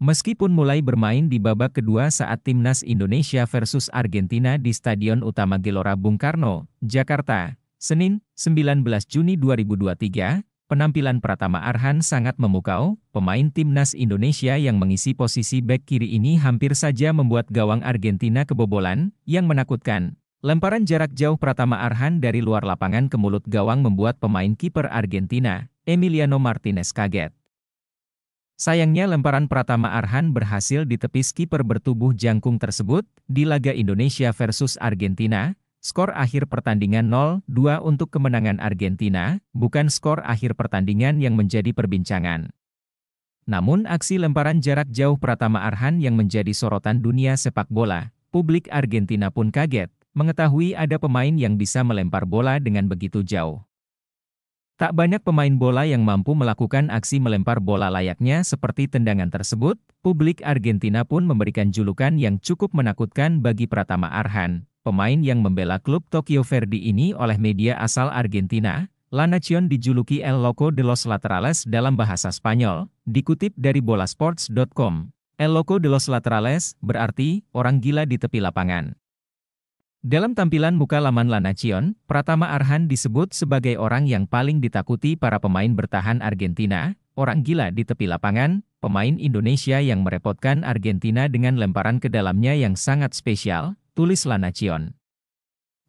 Meskipun mulai bermain di babak kedua saat timnas Indonesia versus Argentina di Stadion Utama Gelora Bung Karno, Jakarta, Senin, 19 Juni 2023, penampilan Pratama Arhan sangat memukau. Pemain timnas Indonesia yang mengisi posisi back kiri ini hampir saja membuat gawang Argentina kebobolan, yang menakutkan. Lemparan jarak jauh Pratama Arhan dari luar lapangan ke mulut gawang membuat pemain kiper Argentina, Emiliano Martinez kaget. Sayangnya lemparan Pratama Arhan berhasil ditepis kiper bertubuh jangkung tersebut di laga Indonesia versus Argentina. Skor akhir pertandingan 0-2 untuk kemenangan Argentina, bukan skor akhir pertandingan yang menjadi perbincangan. Namun aksi lemparan jarak jauh Pratama Arhan yang menjadi sorotan dunia sepak bola, publik Argentina pun kaget mengetahui ada pemain yang bisa melempar bola dengan begitu jauh. Tak banyak pemain bola yang mampu melakukan aksi melempar bola layaknya seperti tendangan tersebut, publik Argentina pun memberikan julukan yang cukup menakutkan bagi Pratama Arhan, pemain yang membela klub Tokyo Verdy ini oleh media asal Argentina, La Nacion dijuluki El Loco de los Laterales dalam bahasa Spanyol, dikutip dari bolasports.com. El Loco de los Laterales berarti orang gila di tepi lapangan. Dalam tampilan muka laman Lanacion, Pratama Arhan disebut sebagai orang yang paling ditakuti para pemain bertahan Argentina, orang gila di tepi lapangan, pemain Indonesia yang merepotkan Argentina dengan lemparan ke dalamnya yang sangat spesial, tulis Lanacion.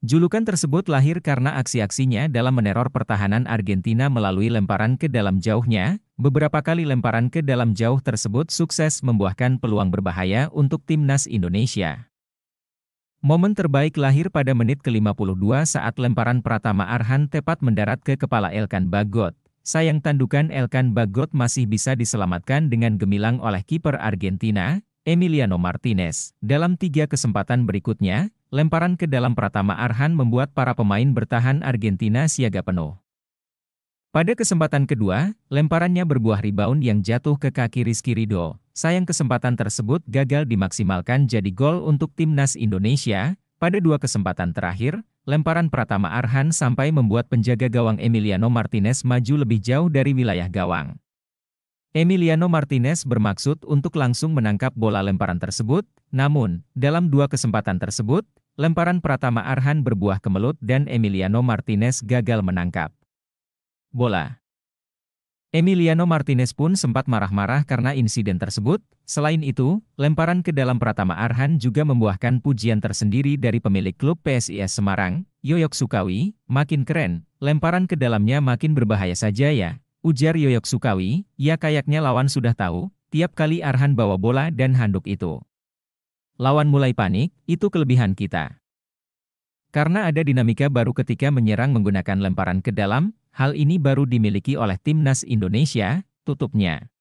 Julukan tersebut lahir karena aksi-aksinya dalam meneror pertahanan Argentina melalui lemparan ke dalam jauhnya. Beberapa kali lemparan ke dalam jauh tersebut sukses membuahkan peluang berbahaya untuk timnas Indonesia. Momen terbaik lahir pada menit ke-52 saat lemparan Pratama Arhan tepat mendarat ke kepala Elkan Bagot. Sayang tandukan Elkan Bagot masih bisa diselamatkan dengan gemilang oleh kiper Argentina, Emiliano Martinez. Dalam tiga kesempatan berikutnya, lemparan ke dalam Pratama Arhan membuat para pemain bertahan Argentina siaga penuh. Pada kesempatan kedua, lemparannya berbuah rebound yang jatuh ke kaki Rizky Ridho. Sayang kesempatan tersebut gagal dimaksimalkan jadi gol untuk timnas Indonesia. Pada dua kesempatan terakhir, lemparan Pratama Arhan sampai membuat penjaga gawang Emiliano Martinez maju lebih jauh dari wilayah gawang. Emiliano Martinez bermaksud untuk langsung menangkap bola lemparan tersebut, namun, dalam dua kesempatan tersebut, lemparan Pratama Arhan berbuah kemelut dan Emiliano Martinez gagal menangkap bola. Emiliano Martinez pun sempat marah-marah karena insiden tersebut. Selain itu, lemparan ke dalam Pratama Arhan juga membuahkan pujian tersendiri dari pemilik klub PSIS Semarang, Yoyok Sukawi, makin keren, lemparan ke dalamnya makin berbahaya saja ya. Ujar Yoyok Sukawi, ya kayaknya lawan sudah tahu, tiap kali Arhan bawa bola dan handuk itu. Lawan mulai panik, itu kelebihan kita. Karena ada dinamika baru ketika menyerang menggunakan lemparan ke dalam, Hal ini baru dimiliki oleh timnas Indonesia, tutupnya.